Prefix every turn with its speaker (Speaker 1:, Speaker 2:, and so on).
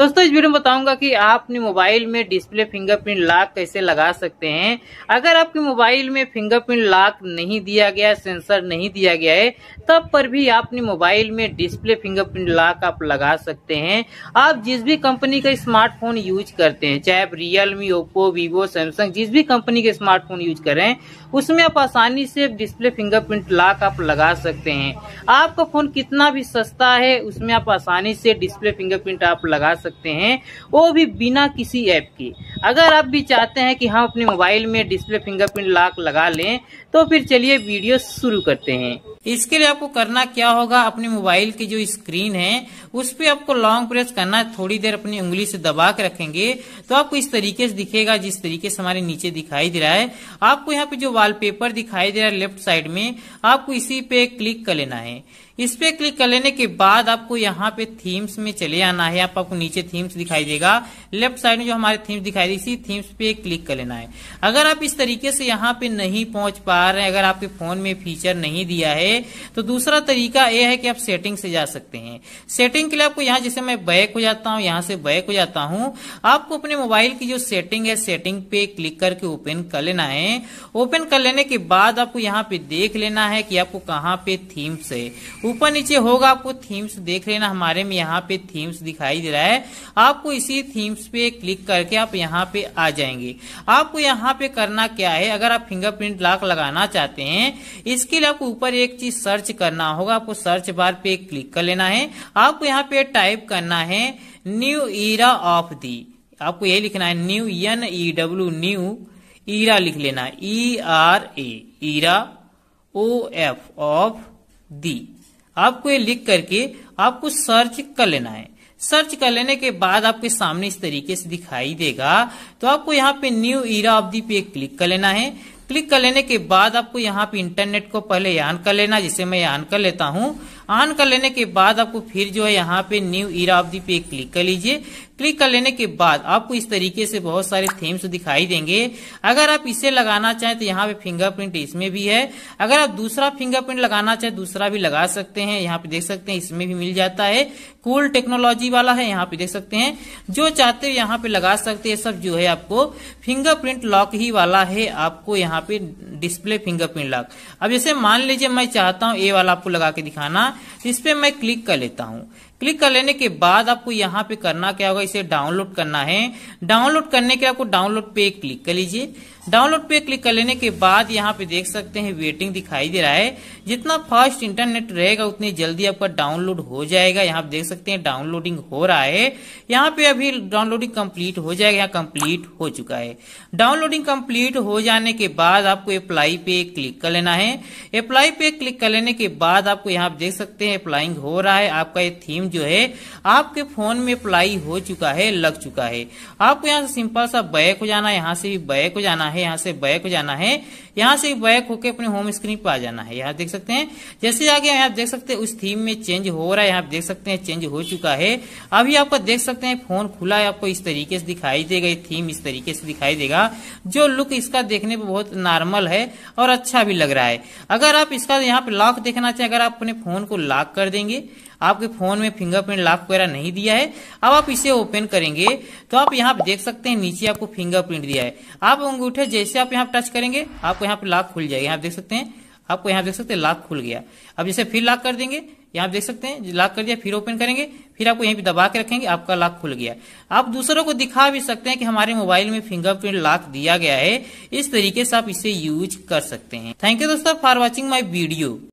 Speaker 1: दोस्तों इस वीडियो में बताऊंगा कि आप अपने मोबाइल में डिस्प्ले फिंगरप्रिंट लॉक कैसे लगा सकते हैं अगर आपके मोबाइल में फिंगरप्रिंट लॉक नहीं दिया गया सेंसर नहीं दिया गया है तब पर भी आप अपने मोबाइल में डिस्प्ले फिंगरप्रिंट लॉक आप लगा सकते हैं आप जिस भी कंपनी का स्मार्टफोन यूज करते हैं चाहे आप रियलमी ओप्पो वीवो सैमसंग जिस भी कंपनी के स्मार्टफोन यूज करें उसमें आप आसानी से डिस्प्ले फिंगरप्रिंट लॉक आप लगा सकते हैं आपका फोन कितना भी सस्ता है उसमें आप आसानी से डिस्प्ले फिंगरप्रिंट आप लगा सकते सकते हैं वो भी बिना किसी ऐप के अगर आप भी चाहते हैं कि हम अपने मोबाइल में डिस्प्ले फिंगरप्रिंट लॉक लगा लें तो फिर चलिए वीडियो शुरू करते हैं इसके लिए आपको करना क्या होगा अपने मोबाइल की जो स्क्रीन है उस पर आपको लॉन्ग प्रेस करना है थोड़ी देर अपनी उंगली से दबा के रखेंगे तो आपको इस तरीके से दिखेगा जिस तरीके से हमारे नीचे दिखाई दे रहा है आपको यहाँ पे जो वॉलपेपर दिखाई दे रहा है लेफ्ट साइड में आपको इसी पे क्लिक कर लेना है इस पे क्लिक कर लेने के बाद आपको यहाँ पे थीम्स में चले आना है आप आपको नीचे थीम्स दिखाई देगा लेफ्ट साइड में जो हमारे थीम्स दिखाई दे इसी थीम्स पे क्लिक कर लेना है अगर आप इस तरीके से यहाँ पे नहीं पहुंच पा रहे हैं अगर आपके फोन में फीचर नहीं दिया है तो दूसरा तरीका यह है कि आप सेटिंग से जा सकते हैं सेटिंग के लिए आपको यहां जैसे मैं बैक हो जाता हूं यहां से बैक हो जाता हूं आपको अपने मोबाइल की जो सेटिंग है सेटिंग पे क्लिक करके ओपन कर लेना है ओपन कर लेने के बाद आपको यहाँ पे देख लेना है कि आपको कहाँ पे थीम्स है ऊपर नीचे होगा आपको थीम्स देख लेना हमारे में यहाँ पे थीम्स दिखाई दे रहा है आपको इसी थीम्स पे क्लिक करके आप यहाँ पे आ जाएंगे आपको यहाँ पे करना क्या है अगर आप फिंगरप्रिंट लॉक लगाना चाहते हैं इसके लिए आपको ऊपर एक चीज सर्च करना होगा आपको सर्च बार पे क्लिक कर लेना है आपको यहाँ पे टाइप करना है न्यू ईरा ऑफ दी आपको यही लिखना है new N E W new era लिख लेना E R A era O F of the आपको ये लिख करके आपको सर्च कर लेना है सर्च कर लेने के बाद आपके सामने इस तरीके से दिखाई देगा तो आपको यहाँ पे न्यू ईरा ऑफ दी पे क्लिक कर लेना है क्लिक कर लेने के बाद आपको यहाँ पे इंटरनेट को पहले ऑन कर लेना जिसे मैं ऑन कर लेता हूँ ऑन कर लेने के बाद आपको फिर जो है यहाँ पे न्यू ईरा ऑफ दी पे क्लिक कर लीजिए क्लिक कर लेने के बाद आपको इस तरीके से बहुत सारे थीम्स दिखाई देंगे अगर आप इसे लगाना चाहें तो यहाँ पे फिंगरप्रिंट इसमें भी है अगर आप दूसरा फिंगरप्रिंट लगाना चाहें दूसरा भी लगा सकते हैं यहाँ पे देख सकते हैं इसमें भी मिल जाता है कूल टेक्नोलॉजी वाला है यहाँ पे देख सकते हैं जो चाहते हो यहाँ पे लगा सकते हैं सब जो है आपको फिंगरप्रिंट लॉक ही वाला है आपको यहाँ पे डिस्प्ले फिंगरप्रिंट लॉक अब जैसे मान लीजिए मैं चाहता हूँ ए वाला आपको लगा के दिखाना इस पर मैं क्लिक कर लेता हूँ क्लिक कर लेने के बाद आपको यहाँ पे करना क्या होगा इसे डाउनलोड करना है डाउनलोड करने के आपको डाउनलोड पे क्लिक कर लीजिए डाउनलोड पे क्लिक कर लेने के बाद यहाँ पे देख सकते हैं वेटिंग दिखाई दे रहा है जितना फास्ट इंटरनेट रहेगा उतनी जल्दी आपका डाउनलोड हो जाएगा यहाँ पे देख सकते हैं डाउनलोडिंग हो रहा है यहाँ पे अभी डाउनलोडिंग कंप्लीट हो जाएगा यहाँ कंप्लीट हो चुका है डाउनलोडिंग कंप्लीट हो जाने के बाद आपको अप्लाई पे क्लिक कर लेना है अप्लाई पे क्लिक कर लेने के बाद आपको यहाँ देख सकते हैं अप्लाइंग हो रहा है आपका ये थीम जो है आपके फोन में अप्लाई हो चुका है लग चुका है आपको यहाँ से सिंपल सा बैक हो जाना है यहाँ से भी बैक हो जाना है यहाँ से बैक हो जाना है यहाँ से बैक होकर अपने होम स्क्रीन पर आ जाना है यहाँ देख सकते हैं जैसे आगे आप देख सकते हैं उस थीम में चेंज हो रहा है यहाँ देख सकते हैं चेंज हो चुका है अभी आपको देख सकते हैं फोन खुला है आपको इस तरीके से दिखाई देगा थीम इस तरीके से दिखाई देगा जो लुक इसका देखने पर बहुत नॉर्मल है और अच्छा भी लग रहा है अगर आप इसका यहाँ पे लॉक देखना चाहें अगर आप अपने फोन को लॉक कर देंगे आपके फोन में फिंगरप्रिंट लॉक वगैरह नहीं दिया है अब आप इसे ओपन करेंगे तो आप यहाँ देख सकते हैं नीचे आपको फिंगरप्रिंट दिया है आप अंगूठे जैसे आप यहाँ टच करेंगे आपको यहाँ पे लाख खुल जाएगा यहाँ देख सकते हैं आपको यहाँ देख सकते हैं लाख खुल गया अब जैसे फिर लाख कर देंगे यहाँ देख सकते हैं लाख कर दिया फिर ओपन करेंगे फिर आपको यहीं पे दबा के रखेंगे आपका लाख खुल गया आप दूसरों को दिखा भी सकते हैं कि हमारे मोबाइल में फिंगरप्रिंट लाख दिया गया है इस तरीके से आप इसे यूज कर सकते हैं थैंक यू दोस्तों फॉर वॉचिंग माई वीडियो